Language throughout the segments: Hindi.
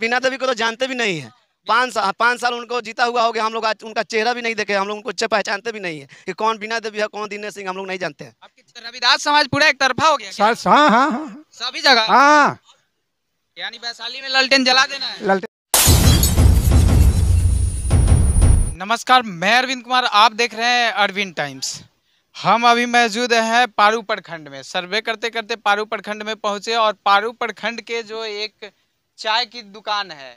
बिना देवी को तो जानते भी नहीं है पाँच साल पाँच साल उनको जीता हुआ हो गया हम लोग आज उनका चेहरा भी नहीं देखे हम लोग उनको अच्छे पहचानते भी नहीं है कि कौन बिना देवी है कौन दिनेश सिंह हम लोग नहीं जानते हैं रविदास समाज पूरा एक तरफा हो गया हाँ, हाँ हाँ सभी जगह हाँ यानी वैशाली में ललटेन जला देना है नमस्कार मैं अरविंद कुमार आप देख रहे हैं अरविंद टाइम्स हम अभी मौजूद हैं पारू प्रखंड में सर्वे करते करते पारू प्रखंड में पहुंचे और पारू प्रखंड के जो एक चाय की दुकान है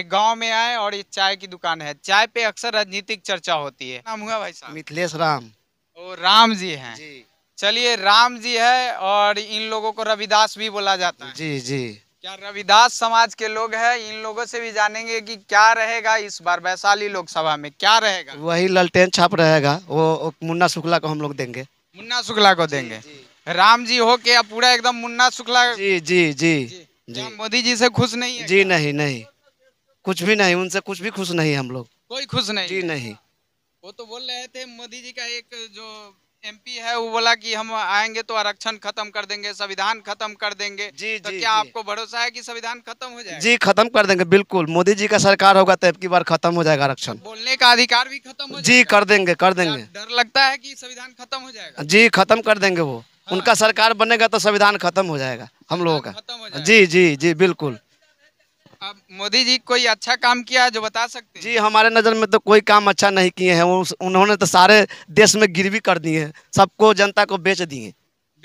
एक गांव में आए और ये चाय की दुकान है चाय पे अक्सर राजनीतिक चर्चा होती है नाम हुआ भाई साहब मिथिलेश राम ओ राम जी हैं जी चलिए राम जी है और इन लोगों को रविदास भी बोला जाता है जी जी क्या रविदास समाज के लोग हैं इन लोगों से भी जानेंगे कि क्या रहेगा इस बार वैशाली लोकसभा में क्या रहेगा वही ललटेन छाप रहेगा वो मुन्ना शुक्ला को हम लोग देंगे मुन्ना शुक्ला को देंगे जी, जी। राम जी हो के पूरा एकदम मुन्ना शुक्ला जी जी जी, जी। जी मोदी जी से खुश नहीं है जी क्या? नहीं नहीं कुछ भी नहीं उनसे कुछ भी खुश नहीं हम लोग कोई खुश नहीं जी नहीं वो तो बोल रहे थे मोदी जी का एक जो एमपी है वो बोला कि हम आएंगे तो आरक्षण खत्म कर देंगे संविधान खत्म कर देंगे जी तो जी, क्या जी. आपको भरोसा है कि संविधान खत्म हो जाएगा जी खत्म कर देंगे बिल्कुल मोदी जी का सरकार होगा तो की बार खत्म हो जाएगा आरक्षण बोलने का अधिकार भी खत्म हो जी कर देंगे कर देंगे डर लगता है की संविधान खत्म हो जाएगा जी खत्म कर देंगे वो उनका सरकार बनेगा तो संविधान खत्म हो जाएगा हम लोगों का जी जी जी बिल्कुल अब मोदी जी कोई अच्छा काम किया जो बता सकते जी हमारे नज़र में तो कोई काम अच्छा नहीं किए हैं उन्होंने तो सारे देश में गिरवी कर दिए है सबको जनता को बेच दिए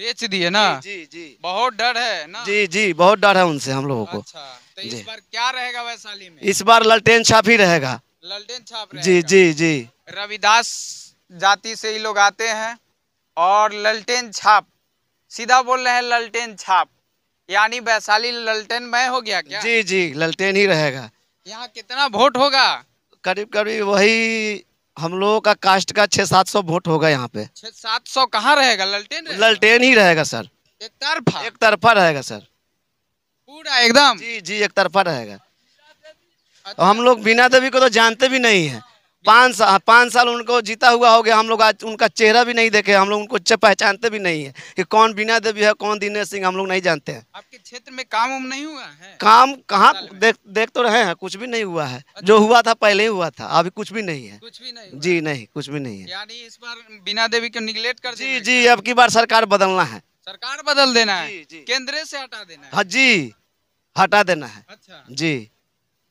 बेच दिए ना जी जी बहुत डर है ना जी जी बहुत डर है उनसे हम लोगों को अच्छा, तो इस बार क्या रहेगा वैशाली में इस बार ललटेन छाप ही रहेगा ललटेन छाप जी जी जी रविदास जाति से ही लोग आते हैं और ललटेन छाप सीधा बोल रहे हैं ललटेन छाप यानी वैशाली ललटेन में हो गया क्या जी जी ललटेन ही रहेगा यहाँ कितना वोट होगा करीब करीब वही हम लोगों का कास्ट का छह सात सौ वोट होगा यहाँ पे छह सात सौ कहाँ रहेगा ललटेन ललटेन ही रहेगा सर एक तरफा एक तरफा रहेगा सर पूरा एकदम जी जी एक तरफा रहेगा अच्छा। हम लोग बिना देवी को तो जानते भी नहीं है पाँच साल पाँच साल उनको जीता हुआ हो गया हम लोग आज उनका चेहरा भी नहीं देखे हम लोग उनको पहचानते भी नहीं है कि कौन बिना देवी है कौन दिनेश सिंह हम लोग नहीं जानते हैं आपके क्षेत्र में काम उम नहीं हुआ है काम कहाँ देख देख तो रहे हैं कुछ भी नहीं हुआ है अच्छा। जो हुआ था पहले ही हुआ था अभी कुछ भी नहीं है कुछ भी नहीं जी नहीं कुछ भी नहीं है यानी इस बार बिना देवी को निगलेक्ट कर जी जी अब की बार सरकार बदलना है सरकार बदल देना है केंद्र से हटा देना है हाँ जी हटा देना है अच्छा। जी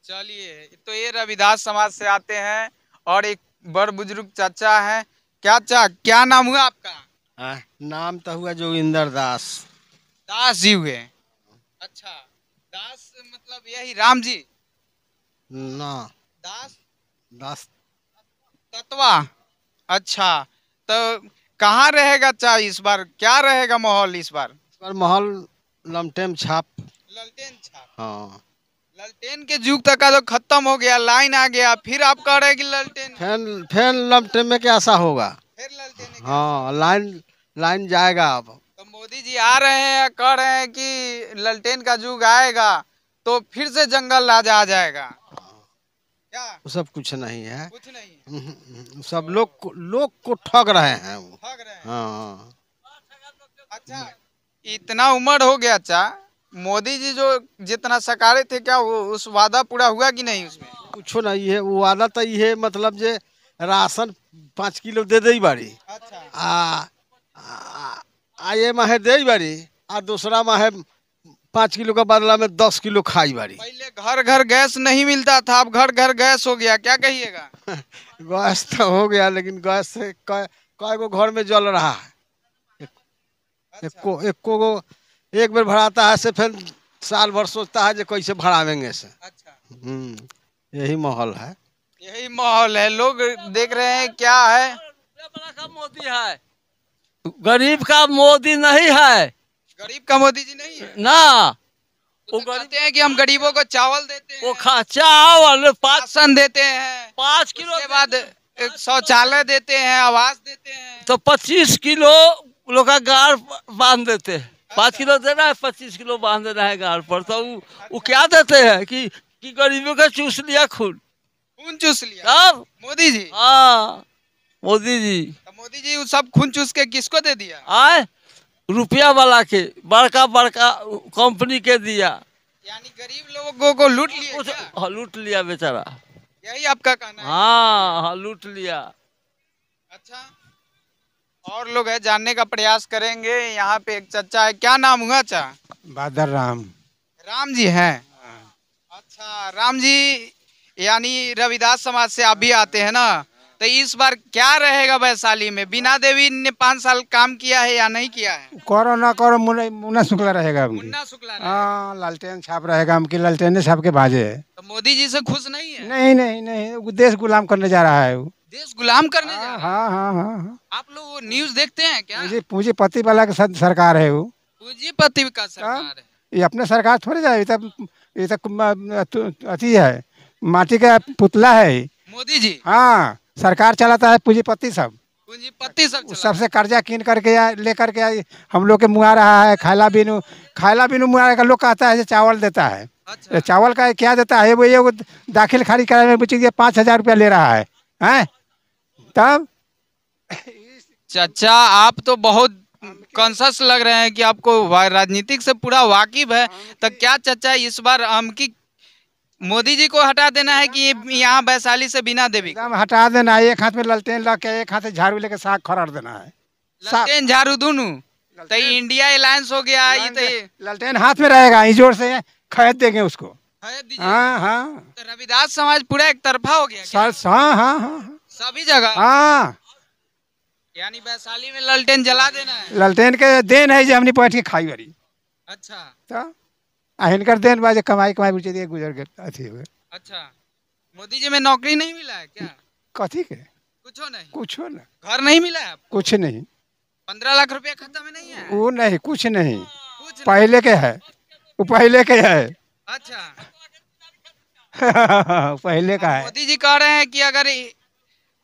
चलिए तो ये रविदास समाज से आते हैं और एक बड़ बुजुर्ग चाचा है क्या चा क्या नाम हुआ आपका आ, हाँ, नाम तो हुआ जोगिंदर दास दास जी हुए अच्छा दास मतलब यही राम जी ना दास दास तत्वा अच्छा तो कहाँ रहेगा चा इस बार क्या रहेगा माहौल इस बार इस बार माहौल लमटेम छाप ललटेन छाप हाँ ललटेन के जुग तक का तो खत्म हो गया लाइन आ गया फिर आप कह रहे कि ललटेन फैन फैन ललटेन में क्या ऐसा होगा फिर ललटेन हाँ लाइन लाइन जाएगा अब तो मोदी जी आ रहे हैं कह रहे हैं कि ललटेन का जुग आएगा तो फिर से जंगल राजा आ जाएगा क्या सब कुछ नहीं है कुछ नहीं हम्म, हम्म, हम्म, सब लोग लोग को ठग रहे हैं वो ठग रहे हैं हाँ अच्छा इतना उम्र हो गया अच्छा मोदी जी जो जितना सकारे थे क्या वो उस वादा पूरा हुआ कि नहीं उसमें कुछ नहीं है वो वादा तो ये मतलब जे राशन पाँच किलो दे दे बारी अच्छा आ, आ, आ ये माहे दे बारी आ दूसरा माहे पाँच किलो का बदला में दस किलो खाई बारी पहले घर घर गैस नहीं मिलता था अब घर घर गैस हो गया क्या कहिएगा गैस तो हो गया लेकिन गैस से कई गो घर में जल रहा है अच्छा। को, एक को एक बार भराता है से फिर साल भर सोचता है जो कैसे भरावेंगे से अच्छा हम्म, यही माहौल है यही माहौल है लोग देख रहे हैं क्या है मोदी है गरीब का मोदी नहीं है गरीब का मोदी जी नहीं है ना वो तो कहते हैं कि हम गरीबों को चावल देते हैं वो खा चावल पाँच देते हैं पाँच किलो के बाद शौचालय देते हैं आवास देते हैं तो पच्चीस किलो लोग का गार बांध देते हैं पाँच किलो दे रहा है पच्चीस किलो बांध दे रहा है गाड़ पर तो वो क्या देते हैं कि कि गरीबों का चूस लिया खून खून चूस लिया हाँ। मोदी जी हाँ मोदी जी तो मोदी जी सब खून चूस के किसको दे दिया आए रुपया वाला के बड़का बड़का कंपनी के दिया यानी गरीब लोगों को लूट लिया हाँ, लूट लिया बेचारा यही आपका कहना है हाँ हाँ लूट लिया अच्छा और लोग है जानने का प्रयास करेंगे यहाँ पे एक चचा है क्या नाम हुआ चा बादर राम राम जी हैं अच्छा राम जी यानी रविदास समाज से आप भी आते हैं ना तो इस बार क्या रहेगा वैशाली में बीना देवी ने पाँच साल काम किया है या नहीं किया है करो ना करो मुन्ना शुक्ला रहेगा मुन्ना शुक्ला हाँ लालटेन छाप रहेगा हमकी लालटेन छाप के भाजे है तो मोदी जी से खुश नहीं है नहीं नहीं नहीं देश गुलाम करने जा रहा है वो देश गुलाम करने जा रहा है? हाँ हाँ हाँ हाँ आप लोग वो न्यूज देखते हैं क्या पूंजी पूंजीपति वाला का सरकार है वो पूंजीपति का हाँ? सरकार है ये अपने सरकार थोड़ी जाए तब ये तो, तो अति है माटी का पुतला है मोदी जी हाँ सरकार चलाता है पूंजीपति सब पूंजीपति सब सबसे कर्जा कीन करके लेकर के हम लोग के मुआ रहा है खाला बिनु खाला बिनु मुआ का लोग कहता है चावल देता है अच्छा। चावल का क्या देता है वो ये दाखिल खारिज कराने में पूछिए पाँच हजार रुपया ले रहा है हैं तब चाचा आप तो बहुत कॉन्शस लग रहे हैं कि आपको राजनीतिक से पूरा वाकिफ है तो क्या चाचा इस बार हम की मोदी जी को हटा देना है कि यहाँ वैशाली से बिना देवी हटा देना है एक हाथ में ललटेन लगा के एक हाथ से झाड़ू लेके साग खरार देना है ललटेन झाड़ू दोनों तो इंडिया अलायंस हो गया तो ललटेन हाथ में रहेगा जोर से खैद देंगे उसको हाँ हाँ तो रविदास समाज पूरा एक तरफा हो गया हाँ, हाँ हाँ हाँ सभी जगह हाँ यानी वैशाली में ललटेन जला देना है ललटेन के देन है जो हमने बैठ के खाई वाली अच्छा तो हिनकर देन बाजे कमाई कमाई बेचे दिए गुजर गए अथी हुए अच्छा मोदी जी में नौकरी नहीं मिला है क्या कथी के कुछ नहीं कुछ ना घर नहीं मिला है कुछ नहीं पंद्रह लाख रुपया खाता में नहीं है वो नहीं कुछ नहीं पहले के है वो पहले के है अच्छा पहले का है मोदी जी कह रहे हैं कि अगर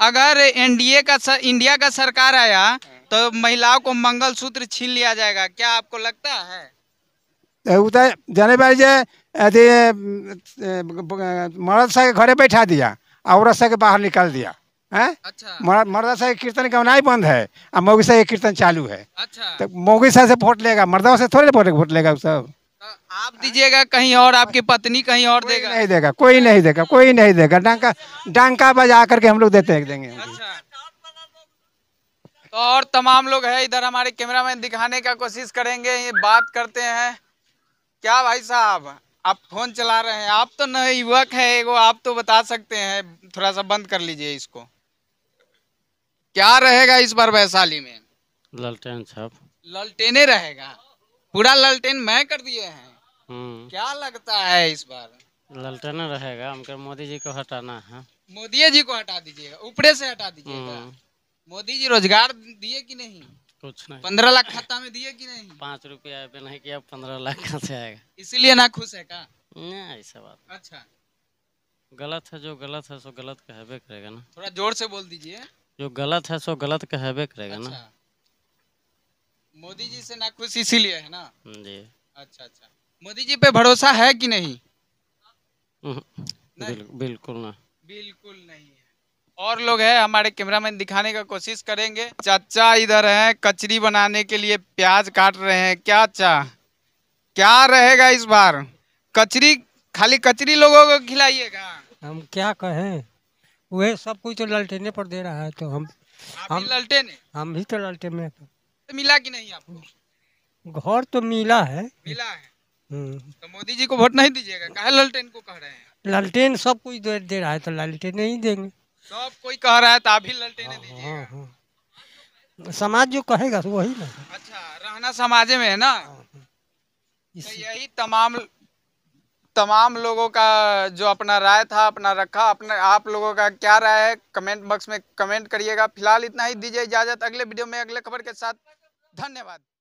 अगर एनडीए का सर, इंडिया का सरकार आया तो महिलाओं को मंगलसूत्र छीन लिया जाएगा क्या आपको लगता है जाने भाई जे अरे मर्द सा घरे बैठा दिया औरत सा के बाहर निकाल दिया है अच्छा मर्दा सा कीर्तन गवनाई बंद है और मोगी सा कीर्तन चालू है अच्छा तो मोगी सा से वोट लेगा मर्दा से थोड़े वोट लेगा सब आप दीजिएगा कहीं और आपकी पत्नी कहीं और देगा नहीं देगा कोई नहीं देगा कोई नहीं देगा डांका डांका बजा करके हम लोग देते देंगे अच्छा तो और तमाम लोग है इधर हमारे कैमरा मैन दिखाने का कोशिश करेंगे ये बात करते हैं क्या भाई साहब आप फोन चला रहे हैं आप तो न युवक है एगो आप तो बता सकते हैं थोड़ा सा बंद कर लीजिए इसको क्या रहेगा इस बार वैशाली में ललटेन साहब ललटेने रहेगा पूरा ललटेन मैं कर दिए हैं हम्म। क्या लगता है इस बार ललटेन रहेगा हमको मोदी जी को हटाना है मोदी जी को हटा दीजिएगा ऊपरे से हटा दीजिएगा हम्म। मोदी जी रोजगार दिए कि नहीं कुछ नहीं पंद्रह लाख खाता में दिए कि नहीं पाँच रुपया पे नहीं किया पंद्रह लाख कहाँ से आएगा इसीलिए ना खुश है का ऐसा बात अच्छा गलत है जो गलत है सो गलत कहबे करेगा ना थोड़ा जोर से बोल दीजिए जो गलत है सो गलत कहबे करेगा अच्छा। ना मोदी जी से ना खुश इसीलिए है ना जी अच्छा अच्छा मोदी जी पे भरोसा है कि नहीं, हम्म, बिल्कुल ना बिल्कुल नहीं है और लोग है हमारे कैमरामैन दिखाने का कोशिश करेंगे चाचा इधर है कचरी बनाने के लिए प्याज काट रहे हैं क्या चा क्या रहेगा इस बार कचरी खाली कचरी लोगों को खिलाइएगा हम क्या कहें वह सब कुछ तो ललटेने पर दे रहा है तो हम हम ललटेने हम भी तो ललटे में तो मिला कि नहीं आपको घर तो मिला है मिला है हम्म। तो मोदी जी को वोट नहीं दीजिएगा कहा लालटेन को कह रहे हैं लालटेन सब कुछ दे, दे रहा है तो लालटेन नहीं देंगे सब कोई कह रहा है तो आप ही लालटेन हाँ, दीजिएगा हाँ, हाँ। समाज जो कहेगा तो वही ना अच्छा रहना समाज में है ना तो यही तमाम तमाम लोगों का जो अपना राय था अपना रखा अपना आप लोगों का क्या राय है कमेंट बॉक्स में कमेंट करिएगा फिलहाल इतना ही दीजिए इजाजत अगले वीडियो में अगले खबर के साथ धन्यवाद